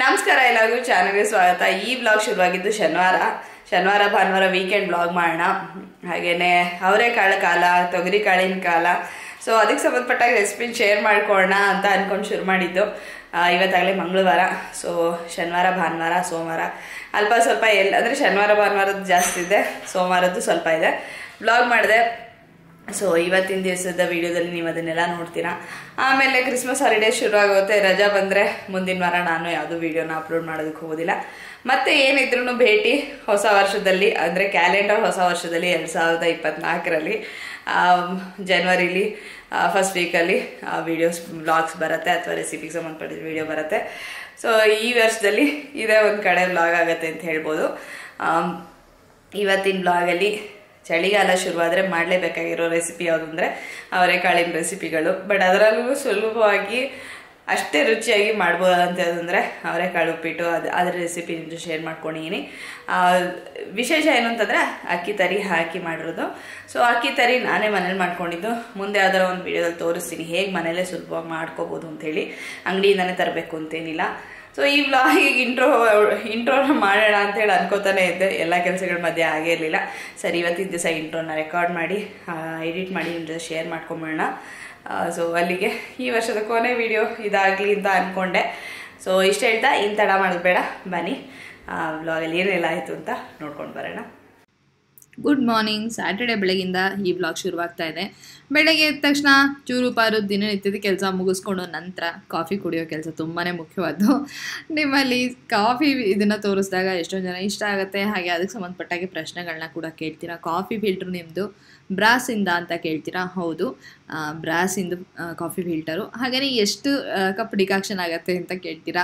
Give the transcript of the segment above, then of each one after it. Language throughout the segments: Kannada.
ನಮಸ್ಕಾರ ಎಲ್ಲರಿಗೂ ಚಾನಲ್ಗೆ ಸ್ವಾಗತ ಈ ಬ್ಲಾಗ್ ಶುರುವಾಗಿದ್ದು ಶನಿವಾರ ಶನಿವಾರ ಭಾನುವಾರ ವೀಕೆಂಡ್ ಬ್ಲಾಗ್ ಮಾಡೋಣ ಹಾಗೆಯೇ ಅವರೇಕಾಳು ಕಾಲ ತೊಗರಿ ಕಾಳಿನ ಕಾಲ ಸೊ ಅದಕ್ಕೆ ಸಂಬಂಧಪಟ್ಟ ರೆಸಿಪಿನ ಶೇರ್ ಮಾಡ್ಕೊಳ್ಳೋಣ ಅಂತ ಅಂದ್ಕೊಂಡು ಶುರು ಮಾಡಿದ್ದು ಇವತ್ತಾಗಲೇ ಮಂಗಳವಾರ ಸೊ ಶನಿವಾರ ಭಾನುವಾರ ಸೋಮವಾರ ಅಲ್ಪ ಸ್ವಲ್ಪ ಎಲ್ಲ ಅಂದರೆ ಶನಿವಾರ ಭಾನುವಾರದ್ದು ಜಾಸ್ತಿ ಇದೆ ಸೋಮವಾರದ್ದು ಸ್ವಲ್ಪ ಇದೆ ಬ್ಲಾಗ್ ಮಾಡಿದೆ ಸೊ ಇವತ್ತಿನ ದಿವಸದ ವಿಡಿಯೋದಲ್ಲಿ ನೀವು ಅದನ್ನೆಲ್ಲ ನೋಡ್ತೀರಾ ಆಮೇಲೆ ಕ್ರಿಸ್ಮಸ್ ಹಾಲಿಡೇ ಶುರು ಆಗುತ್ತೆ ರಜಾ ಬಂದರೆ ಮುಂದಿನ ವಾರ ನಾನು ಯಾವುದು ವೀಡಿಯೋನ ಅಪ್ಲೋಡ್ ಮಾಡೋದಕ್ಕೆ ಹೋಗೋದಿಲ್ಲ ಮತ್ತೆ ಏನಿದ್ರು ಭೇಟಿ ಹೊಸ ವರ್ಷದಲ್ಲಿ ಅಂದರೆ ಕ್ಯಾಲೆಂಡರ್ ಹೊಸ ವರ್ಷದಲ್ಲಿ ಎರಡು ಸಾವಿರದ ಇಪ್ಪತ್ನಾಲ್ಕರಲ್ಲಿ ಜನ್ವರಿಲಿ ಫಸ್ಟ್ ವೀಕಲ್ಲಿ ವೀಡಿಯೋಸ್ ಬ್ಲಾಗ್ಸ್ ಬರುತ್ತೆ ಅಥವಾ ರೆಸಿಪಿಗೆ ಸಂಬಂಧಪಟ್ಟಿದ ವೀಡಿಯೋ ಬರುತ್ತೆ ಸೊ ಈ ವರ್ಷದಲ್ಲಿ ಇದೇ ಒಂದು ಕಡೆ ಬ್ಲಾಗ್ ಆಗುತ್ತೆ ಅಂತ ಹೇಳ್ಬೋದು ಇವತ್ತಿನ ಬ್ಲಾಗಲ್ಲಿ ಚಳಿಗಾಲ ಶುರುವಾದರೆ ಮಾಡಲೇಬೇಕಾಗಿರೋ ರೆಸಿಪಿ ಯಾವುದು ಅಂದರೆ ಅವರೆಕಾಳಿನ ರೆಸಿಪಿಗಳು ಬಟ್ ಅದರಲ್ಲೂ ಸುಲಭವಾಗಿ ಅಷ್ಟೇ ರುಚಿಯಾಗಿ ಮಾಡ್ಬೋದು ಅಂತ ಅಂತಂದರೆ ಅವರೆಕಾಳು ಉಪ್ಪಿಟ್ಟು ಅದು ಅದರ ರೆಸಿಪಿ ನಿಮ್ಮದು ಶೇರ್ ಮಾಡ್ಕೊಂಡಿದ್ದೀನಿ ವಿಶೇಷ ಏನು ಅಂತಂದರೆ ಅಕ್ಕಿ ತರಿ ಹಾಕಿ ಮಾಡಿರೋದು ಸೊ ಅಕ್ಕಿ ತರಿ ನಾನೇ ಮನೇಲಿ ಮಾಡ್ಕೊಂಡಿದ್ದು ಮುಂದೆ ಯಾವ್ದಾರ ಒಂದು ವಿಡಿಯೋದಲ್ಲಿ ತೋರಿಸ್ತೀನಿ ಹೇಗೆ ಮನೇಲೇ ಸುಲಭವಾಗಿ ಮಾಡ್ಕೋಬೋದು ಅಂತೇಳಿ ಅಂಗಡಿಯಿಂದನೇ ತರಬೇಕು ಅಂತೇನಿಲ್ಲ ಸೊ ಈ ವ್ಲಾಗಿಗೆ ಇಂಟ್ರೋ ಇಂಟ್ರೋನ ಮಾಡೋಣ ಅಂತ ಹೇಳಿ ಅನ್ಕೋತಾನೆ ಇದ್ದೆ ಎಲ್ಲ ಕೆಲಸಗಳ ಮಧ್ಯೆ ಆಗಿರಲಿಲ್ಲ ಇರಲಿಲ್ಲ ಸರಿ ಇವತ್ತಿನ ದಿವಸ ಇಂಟ್ರೋನ ರೆಕಾರ್ಡ್ ಮಾಡಿ ಎಡಿಟ್ ಮಾಡಿ ನಿಮ್ಮ ಜೊತೆ ಶೇರ್ ಮಾಡ್ಕೊಂಬೋಣ ಸೊ ಅಲ್ಲಿಗೆ ಈ ವರ್ಷದ ಕೊನೆ ವಿಡಿಯೋ ಇದಾಗಲಿ ಅಂತ ಅಂದ್ಕೊಂಡೆ ಸೊ ಇಷ್ಟ ಹೇಳ್ತಾ ಇನ್ನು ತಡ ಮಾಡೋದು ಬೇಡ ಬನ್ನಿ ಬ್ಲಾಗಲ್ಲಿ ಏನೆಲ್ಲ ಆಯಿತು ಅಂತ ನೋಡ್ಕೊಂಡು ಬರೋಣ ಗುಡ್ ಮಾರ್ನಿಂಗ್ ಸ್ಯಾಟರ್ಡೆ ಬೆಳಗಿಂದ ಈ ಬ್ಲಾಗ್ ಶುರುವಾಗ್ತಾ ಇದೆ ಬೆಳಗ್ಗೆ ಎದ್ದ ತಕ್ಷಣ ಚೂರು ಪಾರು ದಿನನಿತ್ಯದ ಕೆಲಸ ಮುಗಿಸ್ಕೊಂಡು ನಂತರ ಕಾಫಿ ಕುಡಿಯೋ ಕೆಲಸ ತುಂಬಾ ಮುಖ್ಯವಾದ್ದು ನಿಮ್ಮಲ್ಲಿ ಕಾಫಿ ಇದನ್ನು ತೋರಿಸಿದಾಗ ಎಷ್ಟೊಂದು ಜನ ಇಷ್ಟ ಆಗುತ್ತೆ ಹಾಗೆ ಅದಕ್ಕೆ ಸಂಬಂಧಪಟ್ಟಾಗೆ ಪ್ರಶ್ನೆಗಳನ್ನ ಕೂಡ ಕೇಳ್ತೀರಾ ಕಾಫಿ ಫಿಲ್ಟ್ರ್ ನಿಮ್ಮದು ಬ್ರಾಸಿಂದ ಅಂತ ಕೇಳ್ತೀರಾ ಹೌದು ಬ್ರಾಸಿಂದು ಕಾಫಿ ಫಿಲ್ಟರು ಹಾಗೆಯೇ ಎಷ್ಟು ಕಪ್ ಡಿಕಾಕ್ಷನ್ ಆಗುತ್ತೆ ಅಂತ ಕೇಳ್ತೀರಾ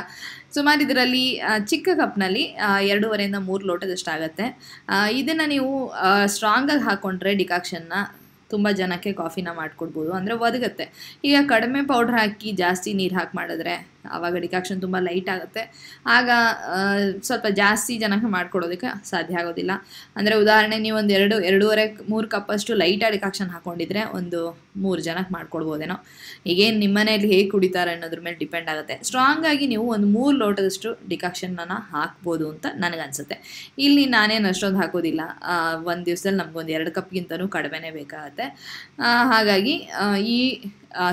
ಸುಮಾರು ಇದರಲ್ಲಿ ಚಿಕ್ಕ ಕಪ್ನಲ್ಲಿ ಎರಡೂವರೆಯಿಂದ ಮೂರು ಲೋಟದಷ್ಟು ಆಗುತ್ತೆ ಇದನ್ನು ನೀವು ಸ್ಟ್ರಾಂಗಾಗಿ ಹಾಕ್ಕೊಂಡ್ರೆ ಡಿಕಾಕ್ಷನ್ನ ತುಂಬ ಜನಕ್ಕೆ ಕಾಫಿನ ಮಾಡಿಕೊಡ್ಬೋದು ಅಂದರೆ ಒದಗುತ್ತೆ ಈಗ ಕಡಿಮೆ ಪೌಡ್ರ್ ಹಾಕಿ ಜಾಸ್ತಿ ನೀರು ಹಾಕಿ ಮಾಡಿದ್ರೆ ಆವಾಗ ಡಿಕಾಕ್ಷನ್ ತುಂಬ ಲೈಟ್ ಆಗುತ್ತೆ ಆಗ ಸ್ವಲ್ಪ ಜಾಸ್ತಿ ಜನಕ್ಕೆ ಮಾಡ್ಕೊಡೋದಕ್ಕೆ ಸಾಧ್ಯ ಆಗೋದಿಲ್ಲ ಅಂದರೆ ಉದಾಹರಣೆ ನೀವು ಒಂದು ಎರಡು ಎರಡೂವರೆ ಮೂರು ಕಪ್ಪಷ್ಟು ಲೈಟಾಗಿ ಡಿಕಾಕ್ಷನ್ ಹಾಕ್ಕೊಂಡಿದ್ರೆ ಒಂದು ಮೂರು ಜನಕ್ಕೆ ಮಾಡ್ಕೊಡ್ಬೋದೇನೋ ಈಗೇನು ನಿಮ್ಮ ಮನೆಯಲ್ಲಿ ಹೇಗೆ ಕುಡಿತಾರೆ ಅನ್ನೋದ್ರ ಮೇಲೆ ಡಿಪೆಂಡ್ ಆಗುತ್ತೆ ಸ್ಟ್ರಾಂಗ್ ಆಗಿ ನೀವು ಒಂದು ಮೂರು ಲೋಟದಷ್ಟು ಡಿಕಾಕ್ಷನ್ನ ಹಾಕ್ಬೋದು ಅಂತ ನನಗನ್ಸುತ್ತೆ ಇಲ್ಲಿ ನಾನೇನು ಅಷ್ಟೊಂದು ಹಾಕೋದಿಲ್ಲ ಒಂದು ದಿವಸದಲ್ಲಿ ನಮ್ಗೊಂದು ಎರಡು ಕಪ್ಗಿಂತನೂ ಕಡಿಮೆನೇ ಬೇಕಾಗುತ್ತೆ ಹಾಗಾಗಿ ಈ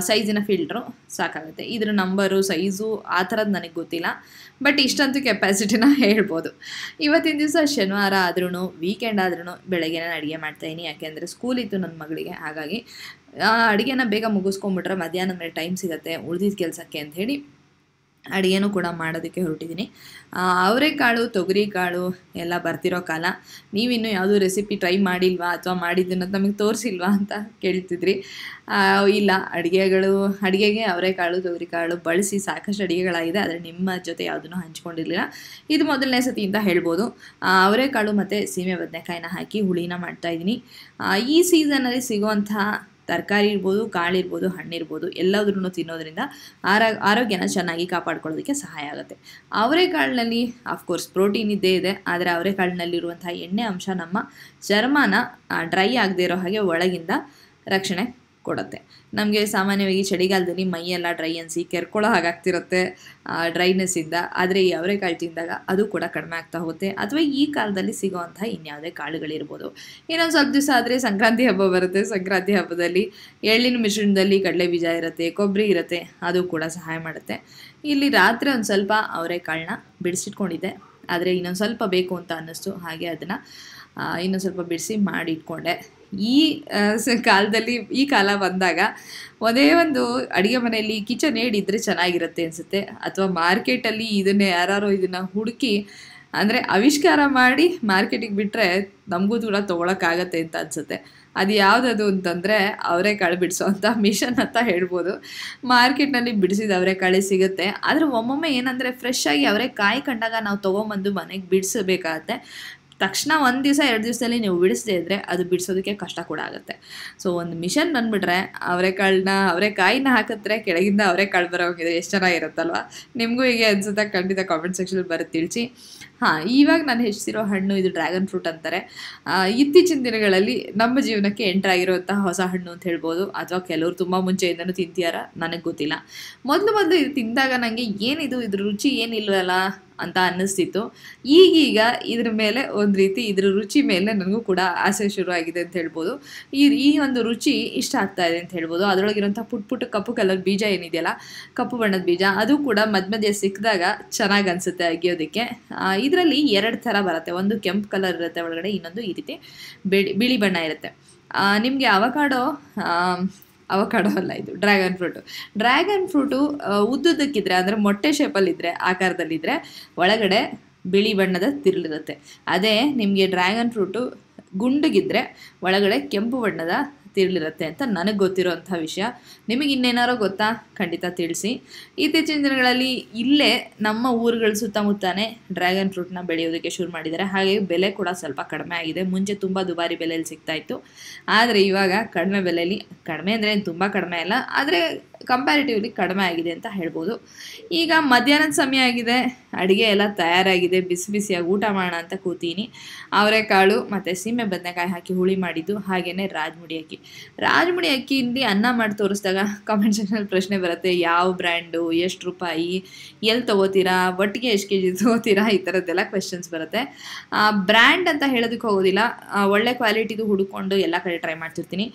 ಸೈಜಿನ ಫಿಲ್ಟ್ರು ಸಾಕಾಗುತ್ತೆ ಇದರ ನಂಬರು ಸೈಜು ಆ ಥರದ್ದು ನನಗೆ ಗೊತ್ತಿಲ್ಲ ಬಟ್ ಇಷ್ಟಂತೂ ಕೆಪಾಸಿಟಿನ ಹೇಳ್ಬೋದು ಇವತ್ತಿನ ದಿವಸ ಶನಿವಾರ ಆದ್ರೂ ವೀಕೆಂಡ್ ಆದ್ರೂ ಬೆಳಗ್ಗೆ ನಾನು ಅಡುಗೆ ಮಾಡ್ತಾಯಿನಿ ಯಾಕೆಂದರೆ ಸ್ಕೂಲ್ ಇತ್ತು ನನ್ನ ಮಗಳಿಗೆ ಹಾಗಾಗಿ ಅಡುಗೆನ ಬೇಗ ಮುಗಿಸ್ಕೊಂಬಿಟ್ರೆ ಮಧ್ಯಾಹ್ನ ಮೇಲೆ ಟೈಮ್ ಸಿಗುತ್ತೆ ಉಳಿದಿದ್ದ ಕೆಲಸಕ್ಕೆ ಅಂತ ಹೇಳಿ ಅಡುಗೆನೂ ಕೂಡ ಮಾಡೋದಕ್ಕೆ ಹೊರಟಿದ್ದೀನಿ ಅವರೆಕಾಳು ತೊಗರಿಕಾಳು ಎಲ್ಲ ಬರ್ತಿರೋ ಕಾಲ ನೀವಿನ್ನೂ ಯಾವುದೂ ರೆಸಿಪಿ ಟ್ರೈ ಮಾಡಿಲ್ವಾ ಅಥವಾ ಮಾಡಿದ್ದನ್ನು ನಮಗೆ ತೋರಿಸಿಲ್ವಾ ಅಂತ ಕೇಳ್ತಿದ್ರಿ ಇಲ್ಲ ಅಡುಗೆಗಳು ಅಡುಗೆಗೆ ಅವರೆಕಾಳು ತೊಗರಿಕಾಳು ಬಳಸಿ ಸಾಕಷ್ಟು ಅಡುಗೆಗಳಾಗಿದೆ ಆದರೆ ನಿಮ್ಮ ಜೊತೆ ಯಾವುದನ್ನು ಹಂಚ್ಕೊಂಡಿರಲಿಲ್ಲ ಇದು ಮೊದಲನೇ ಸತಿ ಅಂತ ಹೇಳ್ಬೋದು ಅವರೆಕಾಳು ಮತ್ತು ಸೀಮೆ ಬದನೆಕಾಯಿನ ಹಾಕಿ ಹುಳಿನ ಮಾಡ್ತಾಯಿದ್ದೀನಿ ಈ ಸೀಸನಲ್ಲಿ ಸಿಗುವಂಥ ತರಕಾರಿ ಇರ್ಬೋದು ಹಣ್ಣು ಇರ್ಬೋದು ಎಲ್ಲದ್ರೂ ತಿನ್ನೋದ್ರಿಂದ ಆರ ಆರೋಗ್ಯನ ಚೆನ್ನಾಗಿ ಕಾಪಾಡ್ಕೊಳ್ಳೋದಕ್ಕೆ ಸಹಾಯ ಆಗುತ್ತೆ ಅವರೆಕಾಳಿನಲ್ಲಿ ಆಫ್ಕೋರ್ಸ್ ಪ್ರೋಟೀನ್ ಇದ್ದೇ ಇದೆ ಆದರೆ ಅವರೆಕಾಳಿನಲ್ಲಿರುವಂಥ ಎಣ್ಣೆ ಅಂಶ ನಮ್ಮ ಚರ್ಮನ ಡ್ರೈ ಆಗದೇ ಇರೋ ಹಾಗೆ ಒಳಗಿಂದ ರಕ್ಷಣೆ ಕೊಡುತ್ತೆ ನಮಗೆ ಸಾಮಾನ್ಯವಾಗಿ ಚಳಿಗಾಲದಲ್ಲಿ ಮೈಯೆಲ್ಲ ಡ್ರೈ ಅನಿಸಿ ಕೆರ್ಕೊಳ್ಳೋ ಹಾಗಾಗ್ತಿರುತ್ತೆ ಡ್ರೈನೆಸ್ಸಿಂದ ಆದರೆ ಈ ಅವರೆಕಾಳು ತಿಂದಾಗ ಅದು ಕೂಡ ಕಡಿಮೆ ಆಗ್ತಾ ಹೋಗುತ್ತೆ ಅಥವಾ ಈ ಕಾಲದಲ್ಲಿ ಸಿಗೋವಂಥ ಇನ್ಯಾವುದೇ ಕಾಳುಗಳಿರ್ಬೋದು ಇನ್ನೊಂದು ಸ್ವಲ್ಪ ದಿವಸ ಆದರೆ ಸಂಕ್ರಾಂತಿ ಹಬ್ಬ ಬರುತ್ತೆ ಸಂಕ್ರಾಂತಿ ಹಬ್ಬದಲ್ಲಿ ಎಳ್ಳಿನ ಮಿಶ್ರಣದಲ್ಲಿ ಕಡಲೆ ಬೀಜ ಇರುತ್ತೆ ಕೊಬ್ಬರಿ ಇರುತ್ತೆ ಅದು ಕೂಡ ಸಹಾಯ ಮಾಡುತ್ತೆ ಇಲ್ಲಿ ರಾತ್ರಿ ಒಂದು ಸ್ವಲ್ಪ ಅವರೆಕಾಳನ್ನ ಬಿಡಿಸಿಟ್ಕೊಂಡಿದ್ದೆ ಆದರೆ ಇನ್ನೊಂದು ಸ್ವಲ್ಪ ಬೇಕು ಅಂತ ಅನ್ನಿಸ್ತು ಹಾಗೆ ಅದನ್ನು ಇನ್ನೊಂದು ಸ್ವಲ್ಪ ಬಿಡಿಸಿ ಮಾಡಿಟ್ಕೊಂಡೆ ಈ ಕಾಲದಲ್ಲಿ ಈ ಕಾಲ ಬಂದಾಗ ಒಂದೇ ಒಂದು ಅಡುಗೆ ಮನೆಯಲ್ಲಿ ಕಿಚನ್ ಏಡ್ ಇದ್ದರೆ ಚೆನ್ನಾಗಿರುತ್ತೆ ಅನಿಸುತ್ತೆ ಅಥವಾ ಮಾರ್ಕೆಟಲ್ಲಿ ಇದನ್ನು ಯಾರು ಇದನ್ನು ಹುಡುಕಿ ಅಂದರೆ ಆವಿಷ್ಕಾರ ಮಾಡಿ ಮಾರ್ಕೆಟಿಗೆ ಬಿಟ್ಟರೆ ನಮಗೂ ಕೂಡ ತೊಗೊಳಕ್ಕಾಗತ್ತೆ ಅಂತ ಅನಿಸುತ್ತೆ ಅದು ಯಾವುದದು ಅಂತಂದರೆ ಅವರೇ ಕಾಳು ಬಿಡಿಸೋವಂಥ ಮಿಷನ್ ಅಂತ ಹೇಳ್ಬೋದು ಮಾರ್ಕೆಟ್ನಲ್ಲಿ ಬಿಡಿಸಿದ ಅವರೇ ಕಾಳೆ ಸಿಗುತ್ತೆ ಆದರೆ ಒಮ್ಮೊಮ್ಮೆ ಏನಂದರೆ ಫ್ರೆಶ್ ಆಗಿ ಅವರೇ ಕಾಯಿ ಕಂಡಾಗ ನಾವು ತೊಗೊಂಬಂದು ಮನೆಗೆ ಬಿಡಿಸಬೇಕಾಗತ್ತೆ ತಕ್ಷಣ ಒಂದು ದಿವಸ ಎರಡು ದಿವಸದಲ್ಲಿ ನೀವು ಬಿಡಿಸದೇ ಇದ್ದರೆ ಅದು ಬಿಡಿಸೋದಕ್ಕೆ ಕಷ್ಟ ಕೂಡ ಆಗುತ್ತೆ ಸೊ ಒಂದು ಮಿಷನ್ ಬಂದುಬಿಟ್ರೆ ಅವರೆಕಾಳನ್ನ ಅವರೆಕಾಯಿನ ಹಾಕಿದ್ರೆ ಕೆಳಗಿಂದ ಅವರೆಕಾಳು ಬರೋ ಹೋಗಿದೆ ಎಷ್ಟು ಚೆನ್ನಾಗಿರುತ್ತಲ್ವ ನಿಮಗೂ ಹೀಗೆ ಅನ್ಸುತ್ತೆ ಖಂಡಿತ ಕಾಮೆಂಟ್ ಸೆಕ್ಷನಲ್ಲಿ ಬರೋದು ತಿಳಿಸಿ ಹಾಂ ಇವಾಗ ನಾನು ಹೆಚ್ಚಿಸಿರೋ ಹಣ್ಣು ಇದು ಡ್ರ್ಯಾಗನ್ ಫ್ರೂಟ್ ಅಂತಾರೆ ಇತ್ತೀಚಿನ ದಿನಗಳಲ್ಲಿ ನಮ್ಮ ಜೀವನಕ್ಕೆ ಎಂಟ್ರಾಗಿರುವಂಥ ಹೊಸ ಹಣ್ಣು ಅಂತ ಹೇಳ್ಬೋದು ಅಥವಾ ಕೆಲವರು ತುಂಬ ಮುಂಚೆಯಿಂದನೂ ತಿಂತೀಯಾರ ನನಗೆ ಗೊತ್ತಿಲ್ಲ ಮೊದಲು ಮೊದಲು ಇದು ತಿಂದಾಗ ನನಗೆ ಏನಿದು ಇದ್ರ ರುಚಿ ಏನಿಲ್ವಲ್ಲ ಅಂತ ಅನ್ನಿಸ್ತಿತ್ತು ಈಗೀಗ ಇದ್ರ ಮೇಲೆ ಒಂದು ರೀತಿ ಇದ್ರ ರುಚಿ ಮೇಲೆ ನನಗೂ ಕೂಡ ಆಸೆ ಶುರು ಆಗಿದೆ ಅಂತ ಹೇಳ್ಬೋದು ಈ ಈ ಒಂದು ರುಚಿ ಇಷ್ಟ ಆಗ್ತಾ ಇದೆ ಅಂತ ಹೇಳ್ಬೋದು ಅದರೊಳಗಿರೋಂಥ ಪುಟ್ ಪುಟ್ಟ ಕಪ್ಪು ಕಲರ್ ಬೀಜ ಏನಿದೆಯಲ್ಲ ಕಪ್ಪು ಬಣ್ಣದ ಬೀಜ ಅದು ಕೂಡ ಮಧ್ಯ ಮಧ್ಯೆ ಸಿಕ್ಕಿದಾಗ ಚೆನ್ನಾಗಿ ಅನಿಸುತ್ತೆ ಅಗಿಯೋದಕ್ಕೆ ಇದರಲ್ಲಿ ಎರಡು ಥರ ಬರುತ್ತೆ ಒಂದು ಕೆಂಪು ಕಲರ್ ಇರುತ್ತೆ ಒಳಗಡೆ ಇನ್ನೊಂದು ಈ ರೀತಿ ಬಿಳಿ ಬಿಳಿ ಬಣ್ಣ ಇರುತ್ತೆ ನಿಮಗೆ ಅವಕಾಡೋ ಅವಕಾಡೋ ಅಲ್ಲ ಇದು ಡ್ರ್ಯಾಗನ್ ಫ್ರೂಟು ಡ್ರ್ಯಾಗನ್ ಫ್ರೂಟು ಉದ್ದುದಕ್ಕಿದ್ರೆ ಅಂದರೆ ಮೊಟ್ಟೆ ಶೇಪಲ್ಲಿದ್ದರೆ ಆಕಾರದಲ್ಲಿದ್ದರೆ ಒಳಗಡೆ ಬಿಳಿ ಬಣ್ಣದ ತಿರುಳಿರುತ್ತೆ ಅದೇ ನಿಮಗೆ ಡ್ರ್ಯಾಗನ್ ಫ್ರೂಟು ಗುಂಡುಗಿದ್ರೆ ಒಳಗಡೆ ಕೆಂಪು ಬಣ್ಣದ ತಿಳಿರುತ್ತೆ ಅಂತ ನನಗೆ ಗೊತ್ತಿರೋಂಥ ವಿಷಯ ನಿಮಗೆ ಇನ್ನೇನಾರೋ ಗೊತ್ತಾ ಖಂಡಿತ ತಿಳಿಸಿ ಇತ್ತೀಚಿನ ದಿನಗಳಲ್ಲಿ ಇಲ್ಲೇ ನಮ್ಮ ಊರುಗಳ ಸುತ್ತಮುತ್ತಾನೆ ಡ್ರ್ಯಾಗನ್ ಫ್ರೂಟ್ನ ಬೆಳೆಯೋದಕ್ಕೆ ಶುರು ಮಾಡಿದ್ದಾರೆ ಹಾಗೆ ಬೆಲೆ ಕೂಡ ಸ್ವಲ್ಪ ಕಡಿಮೆ ಆಗಿದೆ ಮುಂಚೆ ತುಂಬ ದುಬಾರಿ ಬೆಲೆಯಲ್ಲಿ ಸಿಗ್ತಾಯಿತ್ತು ಆದರೆ ಇವಾಗ ಕಡಿಮೆ ಬೆಲೆಯಲ್ಲಿ ಕಡಿಮೆ ಅಂದರೆ ತುಂಬ ಕಡಿಮೆ ಅಲ್ಲ ಆದರೆ ಕಂಪ್ಯಾರಿಟಿವ್ಲಿ ಕಡಿಮೆ ಆಗಿದೆ ಅಂತ ಹೇಳ್ಬೋದು ಈಗ ಮಧ್ಯಾಹ್ನದ ಸಮಯ ಆಗಿದೆ ಅಡುಗೆ ಎಲ್ಲ ತಯಾರಾಗಿದೆ ಬಿಸಿ ಬಿಸಿಯಾಗಿ ಊಟ ಮಾಡೋಣ ಅಂತ ಕೂತೀನಿ ಅವರೆಕಾಳು ಮತ್ತು ಸೀಮೆ ಬದನೆಕಾಯಿ ಹಾಕಿ ಹುಳಿ ಮಾಡಿದ್ದು ಹಾಗೆಯೇ ರಾಜಮುಡಿ ಅಕ್ಕಿ ರಾಜಮುಡಿ ಅಕ್ಕಿಯಲ್ಲಿ ಅನ್ನ ಮಾಡಿ ತೋರಿಸಿದಾಗ ಕಾಮೆಂಟ್ ಸೆಕ್ಷನಲ್ಲಿ ಪ್ರಶ್ನೆ ಬರುತ್ತೆ ಯಾವ ಬ್ರ್ಯಾಂಡು ಎಷ್ಟು ರೂಪಾಯಿ ಎಲ್ಲಿ ತೊಗೋತೀರಾ ಒಟ್ಟಿಗೆ ಎಷ್ಟು ಕೆ ಜಿ ತೊಗೋತೀರಾ ಈ ಥರದ್ದೆಲ್ಲ ಕ್ವೆಶನ್ಸ್ ಬರುತ್ತೆ ಬ್ರ್ಯಾಂಡ್ ಅಂತ ಹೇಳೋದಕ್ಕೆ ಹೋಗೋದಿಲ್ಲ ಒಳ್ಳೆ ಕ್ವಾಲಿಟಿದು ಹುಡುಕೊಂಡು ಎಲ್ಲ ಕಡೆ ಟ್ರೈ ಮಾಡ್ತಿರ್ತೀನಿ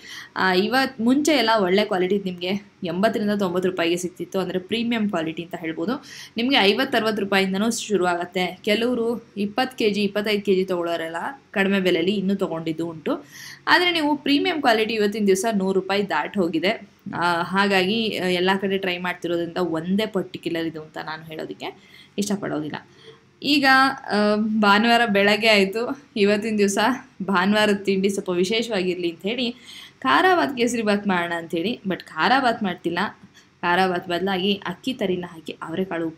ಇವತ್ತು ಮುಂಚೆ ಎಲ್ಲ ಒಳ್ಳೆ ಕ್ವಾಲಿಟಿದು ನಿಮಗೆ ಎಂಬತ್ತರಿಂದ ಐವತ್ತರಿಂದ ತೊಂಬತ್ತು ರೂಪಾಯಿಗೆ ಸಿಕ್ತಿತ್ತು ಅಂದರೆ ಪ್ರೀಮಿಯಂ ಕ್ವಾಲಿಟಿ ಅಂತ ಹೇಳ್ಬೋದು ನಿಮಗೆ ಐವತ್ತರವತ್ತು ರೂಪಾಯಿಂದನೂ ಶುರು ಆಗುತ್ತೆ ಕೆಲವರು ಇಪ್ಪತ್ತು ಕೆ ಜಿ ಇಪ್ಪತ್ತೈದು ಕೆ ಜಿ ತೊಗೊಳೋರೆಲ್ಲ ಕಡಿಮೆ ಬೆಲೆಯಲ್ಲಿ ಇನ್ನೂ ತೊಗೊಂಡಿದ್ದು ಉಂಟು ಆದರೆ ನೀವು ಪ್ರೀಮಿಯಂ ಕ್ವಾಲಿಟಿ ಇವತ್ತಿನ ದಿವಸ ನೂರು ರೂಪಾಯಿ ದಾಟಿ ಹೋಗಿದೆ ಹಾಗಾಗಿ ಎಲ್ಲ ಕಡೆ ಟ್ರೈ ಮಾಡ್ತಿರೋದ್ರಿಂದ ಒಂದೇ ಪರ್ಟಿಕ್ಯುಲರ್ ಇದು ಅಂತ ನಾನು ಹೇಳೋದಕ್ಕೆ ಇಷ್ಟಪಡೋದಿಲ್ಲ ಈಗ ಭಾನುವಾರ ಬೆಳಗ್ಗೆ ಆಯಿತು ಇವತ್ತಿನ ದಿವಸ ಭಾನುವಾರ ತಿಂಡಿ ಸ್ವಲ್ಪ ವಿಶೇಷವಾಗಿರಲಿ ಅಂತ ಹೇಳಿ ಖಾರಭಾತ್ ಭಾತ್ ಮಾಡೋಣ ಅಂಥೇಳಿ ಬಟ್ ಭಾತ್ ಮಾಡ್ತಿಲ್ಲ ಖಾರಭಾತ್ ಬದಲಾಗಿ ಅಕ್ಕಿ ತರಿನ ಹಾಕಿ ಅವರೆಕಾಳು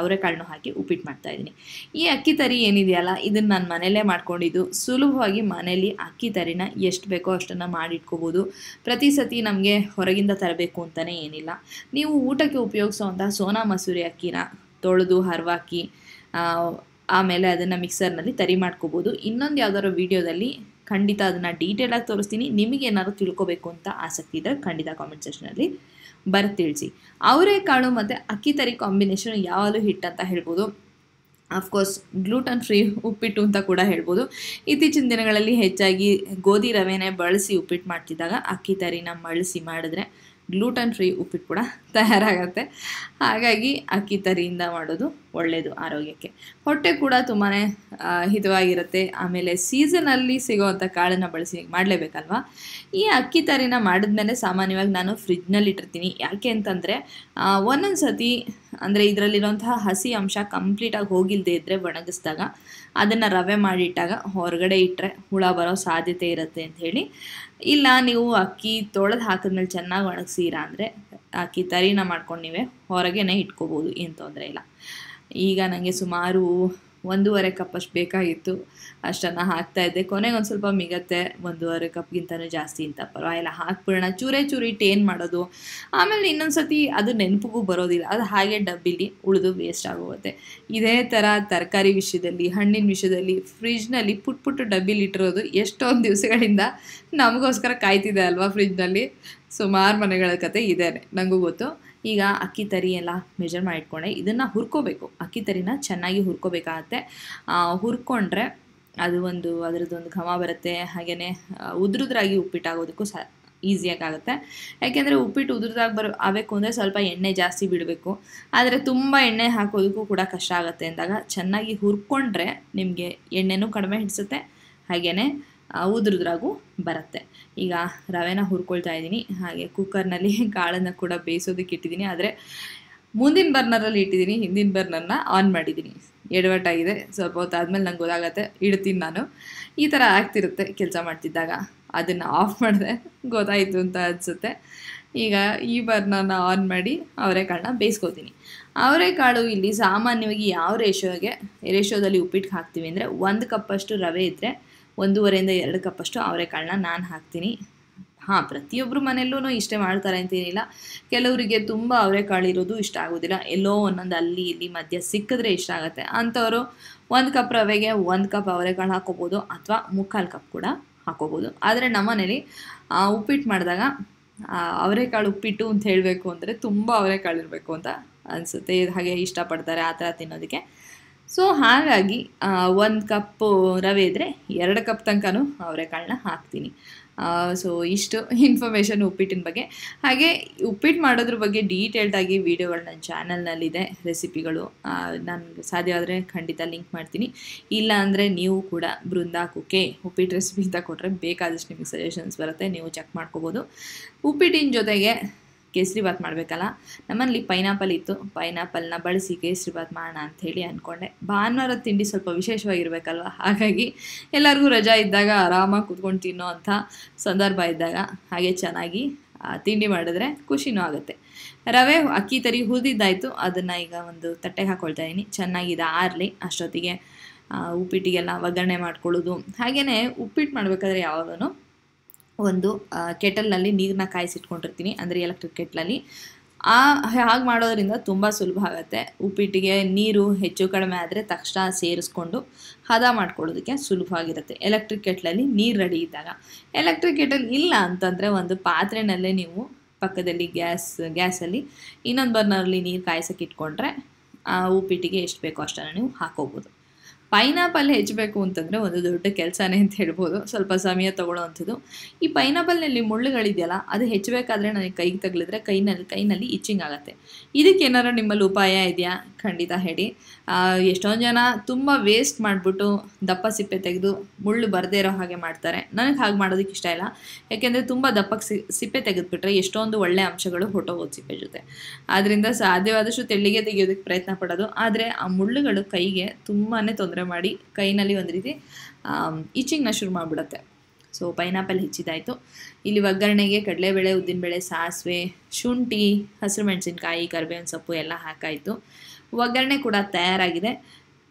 ಅವರೆಕಾಳನ್ನೂ ಹಾಕಿ ಉಪ್ಪಿಟ್ಟು ಮಾಡ್ತಾಯಿದ್ದೀನಿ ಈ ಅಕ್ಕಿ ತರಿ ಏನಿದೆಯಲ್ಲ ಇದನ್ನು ನಾನು ಮನೆಯಲ್ಲೇ ಮಾಡ್ಕೊಂಡಿದ್ದು ಸುಲಭವಾಗಿ ಮನೇಲಿ ಅಕ್ಕಿ ತರಿನ ಎಷ್ಟು ಬೇಕೋ ಅಷ್ಟನ್ನು ಮಾಡಿಟ್ಕೋಬೋದು ಪ್ರತಿ ಸತಿ ನಮಗೆ ಹೊರಗಿಂದ ತರಬೇಕು ಅಂತಲೇ ಏನಿಲ್ಲ ನೀವು ಊಟಕ್ಕೆ ಉಪಯೋಗಿಸೋವಂಥ ಸೋನಾ ಮಸೂರಿ ಅಕ್ಕಿನ ತೊಳೆದು ಹರವಾಕಿ ಆಮೇಲೆ ಅದನ್ನು ಮಿಕ್ಸರ್ನಲ್ಲಿ ತರಿ ಮಾಡ್ಕೋಬೋದು ಇನ್ನೊಂದು ಯಾವುದಾದ್ರು ವೀಡಿಯೋದಲ್ಲಿ ಖಂಡಿತ ಅದನ್ನು ಆಗಿ ತೋರಿಸ್ತೀನಿ ನಿಮಗೆ ಏನಾದ್ರು ತಿಳ್ಕೊಬೇಕು ಅಂತ ಆಸಕ್ತಿ ಇದ್ದರೆ ಖಂಡಿತ ಕಾಮೆಂಟ್ ಸೆಕ್ಷನಲ್ಲಿ ಬರೆದು ತಿಳಿಸಿ ಕಾಳು ಮತ್ತು ಅಕ್ಕಿ ತರಿ ಕಾಂಬಿನೇಷನ್ ಯಾವಾಗಲೂ ಹಿಟ್ ಅಂತ ಹೇಳ್ಬೋದು ಆಫ್ಕೋರ್ಸ್ ಗ್ಲೂಟನ್ ಫ್ರೀ ಉಪ್ಪಿಟ್ಟು ಅಂತ ಕೂಡ ಹೇಳ್ಬೋದು ಇತ್ತೀಚಿನ ದಿನಗಳಲ್ಲಿ ಹೆಚ್ಚಾಗಿ ಗೋಧಿ ರವೆನೇ ಬಳಸಿ ಉಪ್ಪಿಟ್ಟು ಮಾಡ್ತಿದ್ದಾಗ ಅಕ್ಕಿ ತರಿನ ಬಳಸಿ ಮಾಡಿದ್ರೆ ಗ್ಲೂಟನ್ ಫ್ರೀ ಉಪ್ಪಿಟ್ಟು ಕೂಡ ತಯಾರಾಗತ್ತೆ ಹಾಗಾಗಿ ಅಕ್ಕಿ ತರಿಯಿಂದ ಮಾಡೋದು ಒಳ್ಳೆಯದು ಆರೋಗ್ಯಕ್ಕೆ ಹೊಟ್ಟೆ ಕೂಡ ತುಂಬಾ ಹಿತವಾಗಿರುತ್ತೆ ಆಮೇಲೆ ಸೀಸನಲ್ಲಿ ಸಿಗೋವಂಥ ಕಾಳನ್ನು ಬಳಸಿ ಮಾಡಲೇಬೇಕಲ್ವಾ ಈ ಅಕ್ಕಿ ತರಿನ ಮಾಡಿದ್ಮೇಲೆ ಸಾಮಾನ್ಯವಾಗಿ ನಾನು ಫ್ರಿಜ್ನಲ್ಲಿ ಇಟ್ಟಿರ್ತೀನಿ ಯಾಕೆ ಅಂತಂದರೆ ಒಂದೊಂದು ಸತಿ ಅಂದರೆ ಇದರಲ್ಲಿರುವಂತಹ ಹಸಿ ಅಂಶ ಕಂಪ್ಲೀಟಾಗಿ ಹೋಗಿಲ್ಲದೆ ಇದ್ದರೆ ಒಣಗಿಸಿದಾಗ ಅದನ್ನು ರವೆ ಮಾಡಿಟ್ಟಾಗ ಹೊರಗಡೆ ಇಟ್ಟರೆ ಹುಳ ಬರೋ ಸಾಧ್ಯತೆ ಇರುತ್ತೆ ಅಂತ ಹೇಳಿ ಇಲ್ಲ ನೀವು ಅಕ್ಕಿ ತೊಳೆದು ಹಾಕಿದ್ಮೇಲೆ ಚೆನ್ನಾಗಿ ಒಣಗಿಸೀರ ಅಂದರೆ ಅಕ್ಕಿ ತರೀನ ಮಾಡ್ಕೊಂಡು ನೀವೇ ಹೊರಗೇನೆ ಇಟ್ಕೋಬೋದು ಏನು ತೊಂದರೆ ಇಲ್ಲ ಈಗ ನನಗೆ ಸುಮಾರು ಒಂದೂವರೆ ಕಪ್ ಅಷ್ಟು ಬೇಕಾಗಿತ್ತು ಅಷ್ಟನ್ನು ಇದ್ದೆ ಕೊನೆಗೆ ಒಂದು ಸ್ವಲ್ಪ ಮಿಗತ್ತೆ ಒಂದೂವರೆ ಕಪ್ಗಿಂತನೂ ಜಾಸ್ತಿ ಅಂತ ಪರವಾಗಿಲ್ಲ ಹಾಕ್ಬಿಡೋಣ ಚೂರೇ ಚೂರಿ ಟೇನ್ ಮಾಡೋದು ಆಮೇಲೆ ಇನ್ನೊಂದು ಸತಿ ಅದು ನೆನಪಿಗೂ ಬರೋದಿಲ್ಲ ಅದು ಹಾಗೆ ಡಬ್ಬಿಲಿ ಉಳಿದು ವೇಸ್ಟ್ ಆಗೋಗುತ್ತೆ ಇದೇ ಥರ ತರಕಾರಿ ವಿಷಯದಲ್ಲಿ ಹಣ್ಣಿನ ವಿಷಯದಲ್ಲಿ ಫ್ರಿಜ್ನಲ್ಲಿ ಪುಟ್ ಪುಟ್ಟು ಡಬ್ಬಿಲಿ ಇಟ್ಟಿರೋದು ಎಷ್ಟೊಂದು ದಿವಸಗಳಿಂದ ನಮಗೋಸ್ಕರ ಕಾಯ್ತಿದೆ ಅಲ್ವಾ ಫ್ರಿಜ್ನಲ್ಲಿ ಸುಮಾರು ಮನೆಗಳ ಕತೆ ಇದೆ ನನಗೂ ಗೊತ್ತು ಈಗ ಅಕ್ಕಿ ತರಿ ಎಲ್ಲ ಮೆಜರ್ ಮಾಡಿಟ್ಕೊಂಡೆ ಇದನ್ನು ಹುರ್ಕೋಬೇಕು ಅಕ್ಕಿ ತರಿನ ಚೆನ್ನಾಗಿ ಹುರ್ಕೋಬೇಕಾಗತ್ತೆ ಹುರ್ಕೊಂಡ್ರೆ ಅದು ಒಂದು ಅದರದ್ದೊಂದು ಘಮ ಬರುತ್ತೆ ಹಾಗೆಯೇ ಉದುರುದ್ರಾಗಿ ಉಪ್ಪಿಟ್ಟಾಗೋದಕ್ಕೂ ಸ ಈಸಿಯಾಗುತ್ತೆ ಯಾಕೆಂದರೆ ಉಪ್ಪಿಟ್ಟು ಉದ್ರದಾಗಿ ಬರೋ ಆಗಬೇಕು ಅಂದರೆ ಸ್ವಲ್ಪ ಎಣ್ಣೆ ಜಾಸ್ತಿ ಬಿಡಬೇಕು ಆದರೆ ತುಂಬ ಎಣ್ಣೆ ಹಾಕೋದಕ್ಕೂ ಕೂಡ ಕಷ್ಟ ಆಗುತ್ತೆ ಅಂದಾಗ ಚೆನ್ನಾಗಿ ಹುರ್ಕೊಂಡ್ರೆ ನಿಮಗೆ ಎಣ್ಣೆನೂ ಕಡಿಮೆ ಹಿಡಿಸುತ್ತೆ ಹಾಗೆಯೇ ಉದುರುದ್ರಾಗೂ ಬರುತ್ತೆ ಈಗ ರವೆನ ಹುರ್ಕೊಳ್ತಾ ಇದ್ದೀನಿ ಹಾಗೆ ಕುಕ್ಕರ್ನಲ್ಲಿ ಕಾಳನ್ನು ಕೂಡ ಬೇಯಿಸೋದಕ್ಕೆ ಇಟ್ಟಿದ್ದೀನಿ ಆದರೆ ಮುಂದಿನ ಬರ್ನರಲ್ಲಿ ಇಟ್ಟಿದ್ದೀನಿ ಹಿಂದಿನ ಬರ್ನರ್ನ ಆನ್ ಮಾಡಿದ್ದೀನಿ ಎಡವಟ್ಟಾಗಿದೆ ಸ್ವಲ್ಪ ಹೊತ್ತು ಆದಮೇಲೆ ನಂಗೆ ಗೊತ್ತಾಗತ್ತೆ ಇಡ್ತೀನಿ ನಾನು ಈ ಥರ ಆಗ್ತಿರುತ್ತೆ ಕೆಲಸ ಮಾಡ್ತಿದ್ದಾಗ ಅದನ್ನು ಆಫ್ ಮಾಡಿದೆ ಗೊತ್ತಾಯಿತು ಅಂತ ಅನಿಸುತ್ತೆ ಈಗ ಈ ಬರ್ನರ್ನ ಆನ್ ಮಾಡಿ ಅವರೇ ಕಾಳನ್ನ ಬೇಯಿಸ್ಕೋತೀನಿ ಅವರೆಕಾಳು ಇಲ್ಲಿ ಸಾಮಾನ್ಯವಾಗಿ ಯಾವ ರೇಷೋಗೆ ರೇಷೋದಲ್ಲಿ ಉಪ್ಪಿಟ್ಟು ಹಾಕ್ತೀವಿ ಅಂದರೆ ಒಂದು ಕಪ್ಪಷ್ಟು ರವೆ ಇದ್ದರೆ ಒಂದೂವರೆಯಿಂದ ಎರಡು ಕಪ್ಪಷ್ಟು ಅವರೆಕಾಳನ್ನ ನಾನು ಹಾಕ್ತೀನಿ ಹಾಂ ಪ್ರತಿಯೊಬ್ಬರು ಮನೆಯಲ್ಲೂ ಇಷ್ಟೇ ಮಾಡ್ತಾರೆ ಅಂತೇನಿಲ್ಲ ಕೆಲವರಿಗೆ ತುಂಬ ಅವರೆಕಾಳು ಇರೋದು ಇಷ್ಟ ಆಗೋದಿಲ್ಲ ಎಲ್ಲೋ ಒಂದೊಂದು ಅಲ್ಲಿ ಇಲ್ಲಿ ಮಧ್ಯ ಸಿಕ್ಕಿದ್ರೆ ಇಷ್ಟ ಆಗುತ್ತೆ ಅಂಥವರು ಒಂದು ಕಪ್ ರವೆಗೆ ಒಂದು ಕಪ್ ಅವರೆಕಾಳು ಹಾಕೋಬೋದು ಅಥವಾ ಮುಕ್ಕಾಲು ಕಪ್ ಕೂಡ ಹಾಕೋಬೋದು ಆದರೆ ನಮ್ಮ ಮನೇಲಿ ಉಪ್ಪಿಟ್ಟು ಮಾಡಿದಾಗ ಅವರೆಕಾಳು ಉಪ್ಪಿಟ್ಟು ಅಂತ ಹೇಳಬೇಕು ಅಂದರೆ ತುಂಬ ಅವರೆಕಾಳು ಇರಬೇಕು ಅಂತ ಅನಿಸುತ್ತೆ ಹಾಗೆ ಇಷ್ಟಪಡ್ತಾರೆ ಆ ಥರ ತಿನ್ನೋದಕ್ಕೆ ಸೊ ಹಾಗಾಗಿ ಒಂದು ಕಪ್ ರವೆ ಇದ್ದರೆ ಎರಡು ಕಪ್ ತನಕನೂ ಅವರೆಕಾಳನ್ನ ಹಾಕ್ತೀನಿ ಸೊ ಇಷ್ಟು ಇನ್ಫಾರ್ಮೇಷನ್ ಉಪ್ಪಿಟ್ಟಿನ ಬಗ್ಗೆ ಹಾಗೆ ಉಪ್ಪಿಟ್ಟು ಮಾಡೋದ್ರ ಬಗ್ಗೆ ಆಗಿ ವೀಡಿಯೋಗಳು ನನ್ನ ಚಾನಲ್ನಲ್ಲಿದೆ ರೆಸಿಪಿಗಳು ನಾನು ಸಾಧ್ಯ ಆದರೆ ಖಂಡಿತ ಲಿಂಕ್ ಮಾಡ್ತೀನಿ ಇಲ್ಲ ಅಂದರೆ ನೀವು ಕೂಡ ಬೃಂದಾ ಕುಕ್ಕೆ ಉಪ್ಪಿಟ್ಟು ರೆಸಿಪಿ ಅಂತ ಕೊಟ್ಟರೆ ಬೇಕಾದಷ್ಟು ನಿಮಗೆ ಸಜೆಷನ್ಸ್ ಬರುತ್ತೆ ನೀವು ಚೆಕ್ ಮಾಡ್ಕೋಬೋದು ಉಪ್ಪಿಟ್ಟಿನ ಜೊತೆಗೆ ಕೇಸರಿ ಬಾತ್ ಮಾಡಬೇಕಲ್ಲ ನಮ್ಮಲ್ಲಿ ಪೈನಾಪಲ್ ಇತ್ತು ಪೈನಾಪಲ್ನ ಬಳಸಿ ಕೇಸರಿ ಬಾತ್ ಮಾಡೋಣ ಅಂಥೇಳಿ ಅಂದ್ಕೊಂಡೆ ಭಾನುವಾರ ತಿಂಡಿ ಸ್ವಲ್ಪ ವಿಶೇಷವಾಗಿರಬೇಕಲ್ವ ಹಾಗಾಗಿ ಎಲ್ಲರಿಗೂ ರಜಾ ಇದ್ದಾಗ ಆರಾಮಾಗಿ ಕೂತ್ಕೊಂಡು ತಿನ್ನೋ ಅಂಥ ಸಂದರ್ಭ ಇದ್ದಾಗ ಹಾಗೆ ಚೆನ್ನಾಗಿ ತಿಂಡಿ ಮಾಡಿದ್ರೆ ಖುಷಿನೂ ಆಗುತ್ತೆ ರವೆ ಅಕ್ಕಿ ತರಿ ಹುರಿದಿದ್ದಾಯಿತು ಅದನ್ನು ಈಗ ಒಂದು ತಟ್ಟೆಗೆ ಹಾಕ್ಕೊಳ್ತಾ ಇದ್ದೀನಿ ಚೆನ್ನಾಗಿದೆ ಆರಲಿ ಅಷ್ಟೊತ್ತಿಗೆ ಉಪ್ಪಿಟ್ಟಿಗೆಲ್ಲ ಒಗ್ಗರಣೆ ಮಾಡ್ಕೊಳ್ಳೋದು ಹಾಗೆಯೇ ಉಪ್ಪಿಟ್ಟು ಮಾಡಬೇಕಾದ್ರೆ ಯಾವಾಗೂ ಒಂದು ಕೆಟಲ್ನಲ್ಲಿ ನೀರನ್ನ ಕಾಯಿಸಿಟ್ಕೊಂಡಿರ್ತೀನಿ ಅಂದರೆ ಎಲೆಕ್ಟ್ರಿಕ್ ಕೆಟ್ಲಲ್ಲಿ ಆ ಹಾಗೆ ಮಾಡೋದ್ರಿಂದ ತುಂಬ ಸುಲಭ ಆಗುತ್ತೆ ಉಪ್ಪಿಟ್ಟಿಗೆ ನೀರು ಹೆಚ್ಚು ಕಡಿಮೆ ಆದರೆ ತಕ್ಷಣ ಸೇರಿಸ್ಕೊಂಡು ಹದ ಮಾಡ್ಕೊಳ್ಳೋದಕ್ಕೆ ಸುಲಭವಾಗಿರುತ್ತೆ ಎಲೆಕ್ಟ್ರಿಕ್ ಕೆಟ್ಲಲ್ಲಿ ನೀರು ರೆಡಿ ಇದ್ದಾಗ ಎಲೆಕ್ಟ್ರಿಕ್ ಕೆಟಲ್ ಇಲ್ಲ ಅಂತಂದರೆ ಒಂದು ಪಾತ್ರೆನಲ್ಲೇ ನೀವು ಪಕ್ಕದಲ್ಲಿ ಗ್ಯಾಸ್ ಗ್ಯಾಸಲ್ಲಿ ಇನ್ನೊಂದು ಬರ್ನರಲ್ಲಿ ನೀರು ಕಾಯಿಸೋಕ್ಕಿಟ್ಕೊಂಡ್ರೆ ಇಟ್ಕೊಂಡ್ರೆ ಉಪ್ಪಿಟ್ಟಿಗೆ ಎಷ್ಟು ಬೇಕೋ ಅಷ್ಟನ್ನು ನೀವು ಹಾಕೋಬೋದು ಪೈನಾಪಲ್ ಹೆಚ್ಚಬೇಕು ಅಂತಂದರೆ ಒಂದು ದೊಡ್ಡ ಕೆಲಸನೇ ಅಂತ ಹೇಳ್ಬೋದು ಸ್ವಲ್ಪ ಸಮಯ ತೊಗೊಳ್ಳೋವಂಥದ್ದು ಈ ಪೈನಾಪಲ್ನಲ್ಲಿ ಮುಳ್ಳುಗಳಿದೆಯಲ್ಲ ಅದು ಹೆಚ್ಚಬೇಕಾದ್ರೆ ನನಗೆ ಕೈಗೆ ತಗಲಿದ್ರೆ ಕೈನಲ್ಲಿ ಕೈನಲ್ಲಿ ಇಚ್ಚಿಂಗ್ ಆಗುತ್ತೆ ಇದಕ್ಕೆ ನಿಮ್ಮಲ್ಲಿ ಉಪಾಯ ಇದೆಯಾ ಖಂಡಿತ ಹೇಳಿ ಎಷ್ಟೊಂದು ಜನ ತುಂಬ ವೇಸ್ಟ್ ಮಾಡಿಬಿಟ್ಟು ದಪ್ಪ ಸಿಪ್ಪೆ ತೆಗೆದು ಮುಳ್ಳು ಬರದೇ ಇರೋ ಹಾಗೆ ಮಾಡ್ತಾರೆ ನನಗೆ ಹಾಗೆ ಮಾಡೋದಕ್ಕೆ ಇಷ್ಟ ಇಲ್ಲ ಯಾಕೆಂದರೆ ತುಂಬ ದಪ್ಪಕ್ಕೆ ಸಿಪ್ಪೆ ತೆಗೆದುಬಿಟ್ರೆ ಎಷ್ಟೊಂದು ಒಳ್ಳೆ ಅಂಶಗಳು ಹೊಟ್ಟೋಗೋದು ಸಿಪ್ಪೆ ಜೊತೆ ಆದ್ದರಿಂದ ಸಾಧ್ಯವಾದಷ್ಟು ತೆಳ್ಳಿಗೆ ತೆಗೆಯೋದಕ್ಕೆ ಪ್ರಯತ್ನ ಪಡೋದು ಆದರೆ ಆ ಮುಳ್ಳುಗಳು ಕೈಗೆ ತುಂಬಾ ತೊಂದರೆ ಮಾಡಿ ಕೈನಲ್ಲಿ ಒಂದು ರೀತಿ ಈಚಿಂಗ್ನ ಶುರು ಮಾಡಿಬಿಡುತ್ತೆ ಸೊ ಪೈನಾಪಲ್ ಹೆಚ್ಚಿದಾಯಿತು ಇಲ್ಲಿ ಒಗ್ಗರಣೆಗೆ ಕಡಲೆಬೇಳೆ ಉದ್ದಿನಬೇಳೆ ಸಾಸಿವೆ ಶುಂಠಿ ಹಸಿರು ಮೆಣಸಿನ್ಕಾಯಿ ಕರಿಬೇವಿನ ಸೊಪ್ಪು ಎಲ್ಲ ಹಾಕಾಯಿತು ಒಗ್ಗರಣೆ ಕೂಡ ತಯಾರಾಗಿದೆ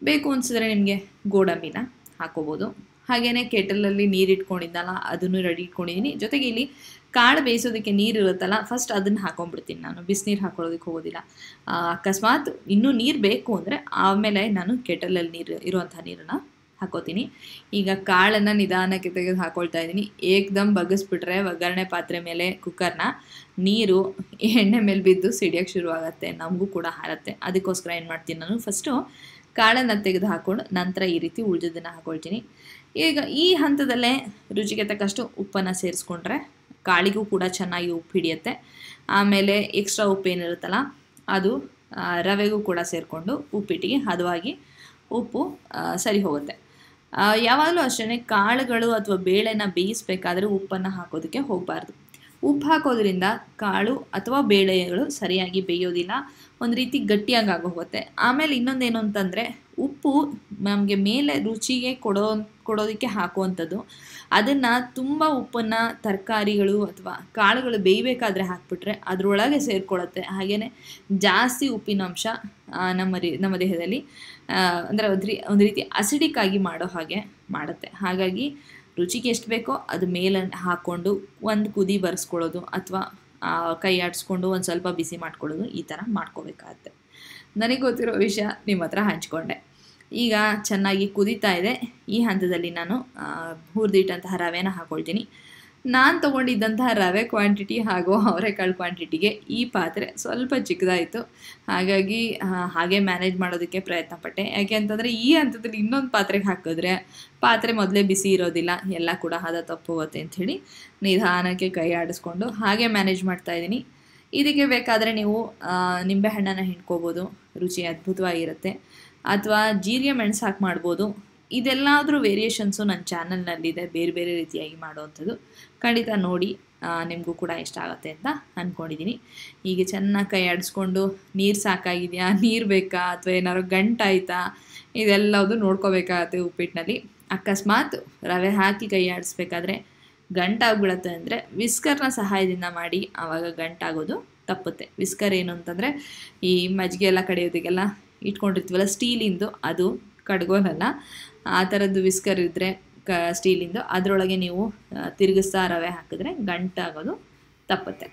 ಬೇಕು ಅನಿಸಿದ್ರೆ ನಿಮಗೆ ಗೋಡಂಬಿನ ಹಾಕೋಬೋದು ಹಾಗೆಯೇ ಕೆಟಲಲ್ಲಿ ನೀರು ಇಟ್ಕೊಂಡಿದ್ದಲ್ಲ ಅದನ್ನು ರೆಡಿ ಇಟ್ಕೊಂಡಿದ್ದೀನಿ ಜೊತೆಗೆ ಇಲ್ಲಿ ಕಾಳು ಬೇಯಿಸೋದಕ್ಕೆ ನೀರು ಇರುತ್ತಲ್ಲ ಫಸ್ಟ್ ಅದನ್ನು ಹಾಕೊಂಡ್ಬಿಡ್ತೀನಿ ನಾನು ಬಿಸಿನೀರು ಹಾಕೊಳ್ಳೋದಕ್ಕೆ ಹೋಗೋದಿಲ್ಲ ಅಕಸ್ಮಾತ್ ಇನ್ನೂ ನೀರು ಬೇಕು ಅಂದರೆ ಆಮೇಲೆ ನಾನು ಕೆಟಲಲ್ಲಿ ನೀರು ಇರುವಂಥ ನೀರನ್ನು ಹಾಕೋತೀನಿ ಈಗ ಕಾಳನ್ನು ನಿಧಾನಕ್ಕೆ ತೆಗೆದು ಹಾಕೊಳ್ತಾ ಇದ್ದೀನಿ ಏಕ್ದಮ್ ಬಗ್ಗಿಸ್ಬಿಟ್ರೆ ಒಗ್ಗರಣೆ ಪಾತ್ರೆ ಮೇಲೆ ಕುಕ್ಕರ್ನ ನೀರು ಎಣ್ಣೆ ಮೇಲೆ ಬಿದ್ದು ಸಿಡಿಯೋಕ್ಕೆ ಶುರುವಾಗತ್ತೆ ನಮಗೂ ಕೂಡ ಹಾರತ್ತೆ ಅದಕ್ಕೋಸ್ಕರ ಏನು ಮಾಡ್ತೀನಿ ನಾನು ಫಸ್ಟು ಕಾಳನ್ನು ತೆಗೆದು ಹಾಕ್ಕೊಂಡು ನಂತರ ಈ ರೀತಿ ಉಳಿದದನ್ನು ಹಾಕೊಳ್ತೀನಿ ಈಗ ಈ ಹಂತದಲ್ಲೇ ರುಚಿಗೆ ತಕ್ಕಷ್ಟು ಉಪ್ಪನ್ನು ಸೇರಿಸ್ಕೊಂಡ್ರೆ ಕಾಳಿಗೂ ಕೂಡ ಚೆನ್ನಾಗಿ ಉಪ್ಪು ಹಿಡಿಯುತ್ತೆ ಆಮೇಲೆ ಎಕ್ಸ್ಟ್ರಾ ಉಪ್ಪು ಏನಿರುತ್ತಲ್ಲ ಅದು ರವೆಗೂ ಕೂಡ ಸೇರಿಕೊಂಡು ಉಪ್ಪಿಟ್ಟಿಗೆ ಹದವಾಗಿ ಉಪ್ಪು ಸರಿ ಹೋಗುತ್ತೆ ಯಾವಾಗಲೂ ಅಷ್ಟೇ ಕಾಳುಗಳು ಅಥವಾ ಬೇಳೆನ ಬೇಯಿಸಬೇಕಾದ್ರೆ ಉಪ್ಪನ್ನು ಹಾಕೋದಕ್ಕೆ ಹೋಗಬಾರ್ದು ಉಪ್ಪು ಹಾಕೋದ್ರಿಂದ ಕಾಳು ಅಥವಾ ಬೇಳೆಗಳು ಸರಿಯಾಗಿ ಬೇಯೋದಿಲ್ಲ ಒಂದು ರೀತಿ ಗಟ್ಟಿಯಾಗಿ ಆಗೋಗುತ್ತೆ ಆಮೇಲೆ ಇನ್ನೊಂದೇನು ಅಂತಂದರೆ ಉಪ್ಪು ನಮಗೆ ಮೇಲೆ ರುಚಿಗೆ ಕೊಡೋ ಕೊಡೋದಕ್ಕೆ ಹಾಕುವಂಥದ್ದು ಅದನ್ನು ತುಂಬ ಉಪ್ಪನ್ನು ತರಕಾರಿಗಳು ಅಥವಾ ಕಾಳುಗಳು ಬೇಯಬೇಕಾದ್ರೆ ಹಾಕ್ಬಿಟ್ರೆ ಅದರೊಳಗೆ ಸೇರಿಕೊಳ್ಳುತ್ತೆ ಹಾಗೆಯೇ ಜಾಸ್ತಿ ಅಂಶ ನಮ್ಮ ನಮ್ಮ ದೇಹದಲ್ಲಿ ಅಂದರೆ ಒಂದು ರೀತಿ ಅಸಿಡಿಕ್ ಆಗಿ ಮಾಡೋ ಹಾಗೆ ಮಾಡುತ್ತೆ ಹಾಗಾಗಿ ರುಚಿಗೆ ಎಷ್ಟು ಬೇಕೋ ಅದು ಮೇಲೆ ಹಾಕ್ಕೊಂಡು ಒಂದು ಕುದಿ ಬರೆಸ್ಕೊಳ್ಳೋದು ಅಥವಾ ಕೈ ಆಡಿಸ್ಕೊಂಡು ಒಂದು ಸ್ವಲ್ಪ ಬಿಸಿ ಮಾಡ್ಕೊಳ್ಳೋದು ಈ ಥರ ಮಾಡ್ಕೋಬೇಕಾಗತ್ತೆ ನನಗೆ ಗೊತ್ತಿರೋ ವಿಷಯ ನಿಮ್ಮ ಹತ್ರ ಹಂಚ್ಕೊಂಡೆ ಈಗ ಚೆನ್ನಾಗಿ ಕುದೀತಾ ಇದೆ ಈ ಹಂತದಲ್ಲಿ ನಾನು ಹುರಿದಿಟ್ಟಂತಹ ರವೆನ ಹಾಕ್ಕೊಳ್ತೀನಿ ನಾನು ತೊಗೊಂಡಿದ್ದಂತಹ ರವೆ ಕ್ವಾಂಟಿಟಿ ಹಾಗೂ ಅವರೆಕಾಳು ಕ್ವಾಂಟಿಟಿಗೆ ಈ ಪಾತ್ರೆ ಸ್ವಲ್ಪ ಚಿಕ್ಕದಾಯಿತು ಹಾಗಾಗಿ ಹಾಗೆ ಮ್ಯಾನೇಜ್ ಮಾಡೋದಕ್ಕೆ ಪ್ರಯತ್ನ ಪಟ್ಟೆ ಯಾಕೆ ಅಂತಂದರೆ ಈ ಹಂತದಲ್ಲಿ ಇನ್ನೊಂದು ಪಾತ್ರೆಗೆ ಹಾಕಿದ್ರೆ ಪಾತ್ರೆ ಮೊದಲೇ ಬಿಸಿ ಇರೋದಿಲ್ಲ ಎಲ್ಲ ಕೂಡ ಹದ ಹೋಗುತ್ತೆ ಅಂಥೇಳಿ ನಿಧಾನಕ್ಕೆ ಕೈ ಆಡಿಸ್ಕೊಂಡು ಹಾಗೆ ಮ್ಯಾನೇಜ್ ಮಾಡ್ತಾ ಇದ್ದೀನಿ ಇದಕ್ಕೆ ಬೇಕಾದರೆ ನೀವು ನಿಂಬೆಹಣ್ಣನ್ನು ಹಿಂಡ್ಕೋಬೋದು ರುಚಿ ಅದ್ಭುತವಾಗಿರುತ್ತೆ ಅಥವಾ ಜೀರಿಗೆ ಮೆಣಸು ಹಾಕಿ ಮಾಡ್ಬೋದು ಇದೆಲ್ಲಾದರೂ ವೇರಿಯೇಷನ್ಸು ನನ್ನ ಚಾನಲ್ನಲ್ಲಿದೆ ಬೇರೆ ಬೇರೆ ರೀತಿಯಾಗಿ ಮಾಡುವಂಥದ್ದು ಖಂಡಿತ ನೋಡಿ ನಿಮಗೂ ಕೂಡ ಇಷ್ಟ ಆಗುತ್ತೆ ಅಂತ ಅಂದ್ಕೊಂಡಿದ್ದೀನಿ ಈಗ ಚೆನ್ನಾಗಿ ಕೈ ಆಡಿಸ್ಕೊಂಡು ನೀರು ಸಾಕಾಗಿದೆಯಾ ನೀರು ಬೇಕಾ ಅಥವಾ ಏನಾದ್ರು ಗಂಟಾಯ್ತಾ ಇದೆಲ್ಲದು ನೋಡ್ಕೋಬೇಕಾಗತ್ತೆ ಉಪ್ಪಿಟ್ಟಿನಲ್ಲಿ ಅಕಸ್ಮಾತ್ ರವೆ ಹಾಕಿ ಕೈ ಆಡಿಸ್ಬೇಕಾದ್ರೆ ಗಂಟಾಗ್ಬಿಡತ್ತೆ ಅಂದರೆ ವಿಸ್ಕರ್ನ ಸಹಾಯದಿಂದ ಮಾಡಿ ಆವಾಗ ಗಂಟಾಗೋದು ತಪ್ಪುತ್ತೆ ವಿಸ್ಕರ್ ಏನು ಅಂತಂದರೆ ಈ ಮಜ್ಜಿಗೆ ಎಲ್ಲ ಕಡೆಯೋದಕ್ಕೆಲ್ಲ ಇಟ್ಕೊಂಡಿರ್ತೀವಲ್ಲ ಸ್ಟೀಲಿಂದು ಅದು ಕಡ್ಗೋಲಲ್ಲ ಆ ಥರದ್ದು ವಿಸ್ಕರ್ ಇದ್ದರೆ ಕ ಸ್ಟೀಲಿಂದು ಅದರೊಳಗೆ ನೀವು ತಿರುಗಿಸ್ತಾ ರವೆ ಹಾಕಿದ್ರೆ ಗಂಟಾಗೋದು ತಪ್ಪುತ್ತೆ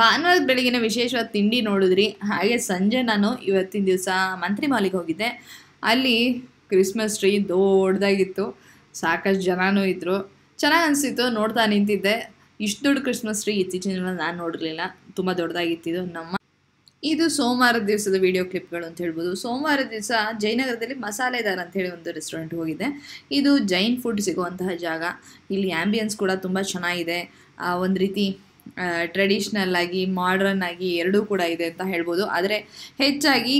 ಭಾನುವಾರದ ಬೆಳಗಿನ ವಿಶೇಷವಾದ ತಿಂಡಿ ನೋಡಿದ್ರಿ ಹಾಗೆ ಸಂಜೆ ನಾನು ಇವತ್ತಿನ ದಿವಸ ಮಂತ್ರಿ ಮಾಲಿಗೆ ಹೋಗಿದ್ದೆ ಅಲ್ಲಿ ಕ್ರಿಸ್ಮಸ್ ಟ್ರೀ ದೊಡ್ಡದಾಗಿತ್ತು ಸಾಕಷ್ಟು ಜನನೂ ಇದ್ದರು ಚೆನ್ನಾಗಿ ಅನಿಸಿತ್ತು ನೋಡ್ತಾ ನಿಂತಿದ್ದೆ ಇಷ್ಟು ದೊಡ್ಡ ಕ್ರಿಸ್ಮಸ್ ಟ್ರೀ ಇತ್ತೀಚಿನ ನಾನು ನೋಡಿರಲಿಲ್ಲ ತುಂಬ ದೊಡ್ಡದಾಗಿತ್ತಿದ್ದು ನಮ್ಮ ಇದು ಸೋಮವಾರ ದಿವಸದ ವಿಡಿಯೋ ಕ್ಲಿಪ್ಗಳು ಅಂತ ಹೇಳ್ಬೋದು ಸೋಮವಾರ ದಿವಸ ಜಯನಗರದಲ್ಲಿ ಮಸಾಲೆದಾರ್ ಅಂತ ಹೇಳಿ ಒಂದು ರೆಸ್ಟೋರೆಂಟ್ ಹೋಗಿದೆ ಇದು ಜೈನ್ ಫುಡ್ ಸಿಗುವಂತಹ ಜಾಗ ಇಲ್ಲಿ ಆ್ಯಂಬಿಯನ್ಸ್ ಕೂಡ ತುಂಬ ಚೆನ್ನಾಗಿದೆ ಒಂದು ರೀತಿ ಟ್ರೆಡಿಷ್ನಲ್ ಆಗಿ ಮಾಡ್ರನ್ ಆಗಿ ಎರಡೂ ಕೂಡ ಇದೆ ಅಂತ ಹೇಳ್ಬೋದು ಆದರೆ ಹೆಚ್ಚಾಗಿ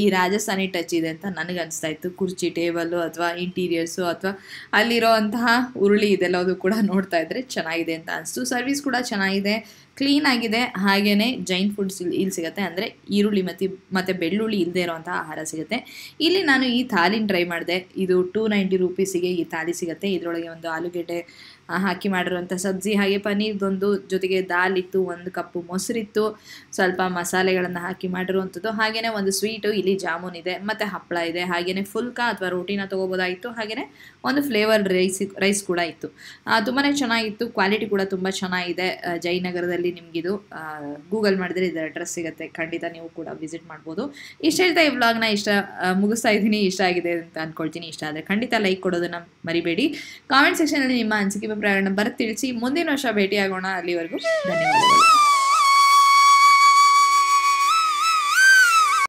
ಈ ರಾಜಸ್ಥಾನಿ ಟಚ್ ಇದೆ ಅಂತ ನನಗೆ ಅನಿಸ್ತಾ ಇತ್ತು ಕುರ್ಚಿ ಟೇಬಲ್ಲು ಅಥವಾ ಇಂಟೀರಿಯರ್ಸು ಅಥವಾ ಅಲ್ಲಿರೋ ಅಂತಹ ಉರುಳಿ ಇದೆಲ್ಲದು ಕೂಡ ನೋಡ್ತಾ ಇದ್ರೆ ಚೆನ್ನಾಗಿದೆ ಅಂತ ಅನಿಸ್ತು ಸರ್ವಿಸ್ ಕೂಡ ಚೆನ್ನಾಗಿದೆ ಕ್ಲೀನ್ ಆಗಿದೆ ಹಾಗೆಯೇ ಜೈನ್ ಫುಡ್ಸ್ ಇಲ್ಲಿ ಸಿಗುತ್ತೆ ಅಂದರೆ ಈರುಳ್ಳಿ ಮತ್ತು ಮತ್ತು ಬೆಳ್ಳುಳ್ಳಿ ಇಲ್ಲದೆ ಇರೋವಂಥ ಆಹಾರ ಸಿಗುತ್ತೆ ಇಲ್ಲಿ ನಾನು ಈ ಥಾಲಿನ ಟ್ರೈ ಮಾಡಿದೆ ಇದು ಟೂ ನೈಂಟಿ ರುಪೀಸಿಗೆ ಈ ಥಾಲಿ ಸಿಗುತ್ತೆ ಇದರೊಳಗೆ ಒಂದು ಆಲೂಗೆಡ್ಡೆ ಹಾಕಿ ಮಾಡಿರುವಂಥ ಸಬ್ಜಿ ಹಾಗೆ ಪನ್ನೀರ್ದೊಂದು ಜೊತೆಗೆ ದಾಲ್ ಇತ್ತು ಒಂದು ಕಪ್ಪು ಮೊಸರಿತ್ತು ಸ್ವಲ್ಪ ಮಸಾಲೆಗಳನ್ನು ಹಾಕಿ ಮಾಡಿರುವಂಥದ್ದು ಹಾಗೆಯೇ ಒಂದು ಸ್ವೀಟು ಇಲ್ಲಿ ಜಾಮೂನ್ ಇದೆ ಮತ್ತು ಹಪ್ಪಳ ಇದೆ ಹಾಗೆಯೇ ಫುಲ್ಕಾ ಅಥವಾ ರೋಟಿನ ತೊಗೋಬೋದಾಯಿತು ಹಾಗೆಯೇ ಒಂದು ಫ್ಲೇವರ್ ರೈಸ್ ರೈಸ್ ಕೂಡ ಇತ್ತು ತುಂಬಾ ಚೆನ್ನಾಗಿತ್ತು ಕ್ವಾಲಿಟಿ ಕೂಡ ತುಂಬ ಚೆನ್ನಾಗಿದೆ ಜಯನಗರದಲ್ಲಿ ನಿಮಗಿದು ಗೂಗಲ್ ಮಾಡಿದರೆ ಇದರ ಅಡ್ರೆಸ್ ಸಿಗುತ್ತೆ ಖಂಡಿತ ನೀವು ಕೂಡ ವಿಸಿಟ್ ಮಾಡ್ಬೋದು ಇಷ್ಟ ಹೇಳ್ತಾ ಈ ವ್ಲಾಗ್ನ ಇಷ್ಟ ಮುಗಿಸ್ತಾ ಇದ್ದೀನಿ ಇಷ್ಟ ಆಗಿದೆ ಅಂತ ಅಂದ್ಕೊಳ್ತೀನಿ ಇಷ್ಟ ಆದರೆ ಖಂಡಿತ ಲೈಕ್ ಕೊಡೋದನ್ನು ಮರಿಬೇಡಿ ಕಾಮೆಂಟ್ ಸೆಕ್ಷನಲ್ಲಿ ನಿಮ್ಮ ಅನಿಸಿಕೆ ಪ್ರಯಾಣ ಬರ್ತಿಳಿಸಿ ತಿಳಿಸಿ ಮುಂದಿನ ವರ್ಷ ಭೇಟಿಯಾಗೋಣ ಅಲ್ಲಿವರೆಗೂ ಧನ್ಯವಾದಗಳು